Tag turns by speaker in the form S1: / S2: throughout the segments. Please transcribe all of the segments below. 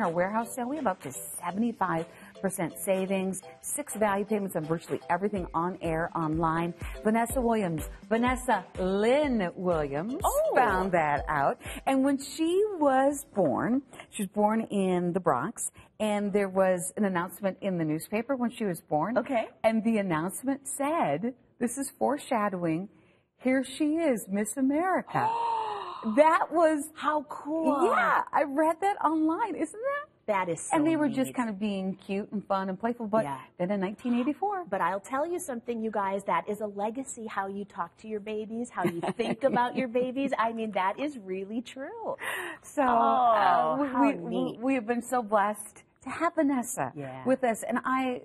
S1: in our warehouse sale, we have up to 75% savings, six value payments on virtually everything on air, online. Vanessa Williams, Vanessa Lynn Williams oh. found that out. And when she was born, she was born in the Bronx, and there was an announcement in the newspaper when she was born. Okay. And the announcement said, this is foreshadowing, here she is, Miss America. that was how cool. Yeah, I read that online. Isn't
S2: that? That is so And they were neat. just kind of being cute and fun and playful, but yeah. then in 1984. But I'll tell you something, you guys, that is a legacy, how you talk to your babies, how you think about your babies. I mean, that is really true. So oh, uh, we, we, we, have
S1: been so blessed to have Vanessa yeah. with us, and I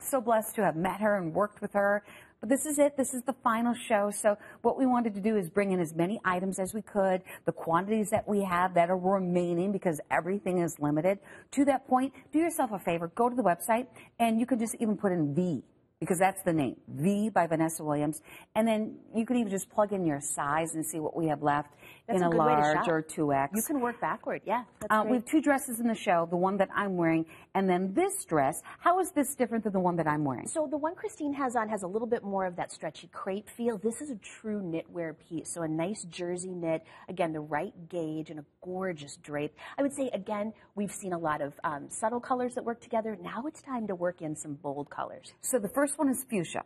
S1: so blessed to have met her and worked with her but this is it. This is the final show. So what we wanted to do is bring in as many items as we could, the quantities that we have that are remaining because everything is limited. To that point, do yourself a favor. Go to the website and you can just even put in V because that's the name, V by Vanessa Williams. And then you can even just plug in your size and see what we have left that's in a, a large or 2X. You can work backward, yeah. Uh, we have two dresses in the show, the one that I'm wearing, and then this dress. How is this different than the one that I'm wearing?
S2: So the one Christine has on has a little bit more of that stretchy crepe feel. This is a true knitwear piece, so a nice jersey knit, again, the right gauge and a gorgeous drape. I would say, again, we've seen a lot of um, subtle colors that work together. Now it's time to work in some bold colors. So the first first
S1: one is fuchsia.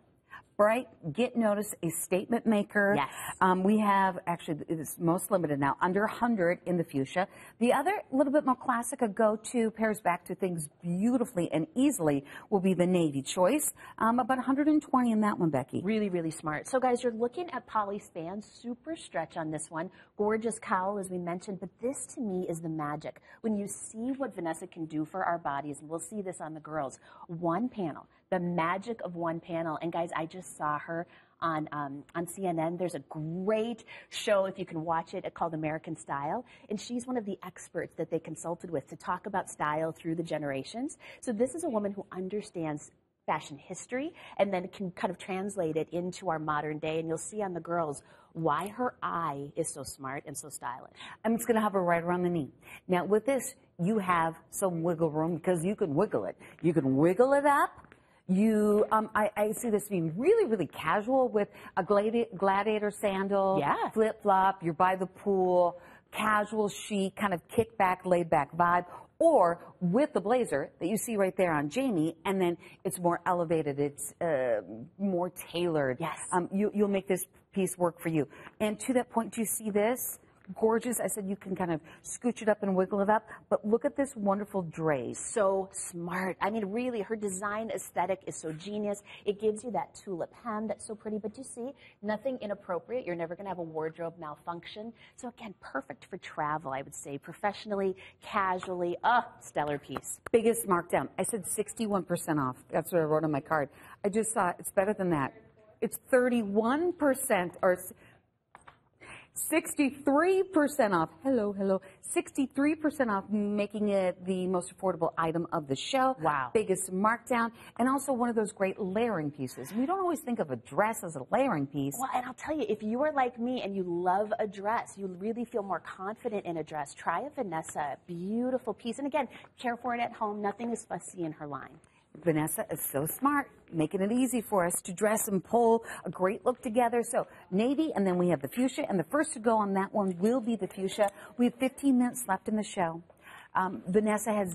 S1: Bright, get notice, a statement maker. Yes. Um, we have, actually, it's most limited now, under 100 in the fuchsia. The other, a little bit more classic, a go-to, pairs back to things beautifully and easily, will be the navy choice. Um, about 120 in that one, Becky.
S2: Really, really smart. So, guys, you're looking at span, super stretch on this one. Gorgeous cowl, as we mentioned, but this, to me, is the magic. When you see what Vanessa can do for our bodies, and we'll see this on the girls, one panel the magic of one panel. And guys, I just saw her on um, on CNN. There's a great show if you can watch it uh, called American Style, and she's one of the experts that they consulted with to talk about style through the generations. So this is a woman who understands fashion history and then can kind of translate it into our modern day. And you'll see on the girls why her eye is so smart and so stylish.
S1: I'm just going to have her right around the knee. Now with this, you have some wiggle room because you can wiggle it. You can wiggle it up you, um, I, I, see this being really, really casual with a gladi gladiator sandal, yeah. flip flop. You're by the pool, casual chic, kind of kick back, laid back vibe, or with the blazer that you see right there on Jamie, and then it's more elevated, it's uh, more tailored. Yes, um, you, you'll make this piece work for you. And to that point, do you see this? gorgeous. I said you can kind of scooch it up and wiggle it up, but look at this
S2: wonderful drape. So smart. I mean, really, her design aesthetic is so genius. It gives you that tulip hem that's so pretty, but you see, nothing inappropriate. You're never going to have a wardrobe malfunction. So again, perfect for travel, I would say, professionally, casually. Oh, stellar piece.
S1: Biggest markdown. I said 61% off. That's what I wrote on my card. I just saw it's better than that. It's 31% or 63% off. Hello, hello. 63% off, making it the most affordable item of the show. Wow. Biggest markdown. And also one of those great layering pieces. We don't always think of a dress as a layering piece. Well,
S2: and I'll tell you, if you are like me and you love a dress, you really feel more confident in a dress, try a Vanessa. Beautiful piece. And again, care for it at home. Nothing is fussy in her line.
S1: Vanessa is so smart, making it easy for us to dress and pull a great look together. So navy, and then we have the fuchsia, and the first to go on that one will be the fuchsia. We have 15 minutes left in the show. Um, Vanessa has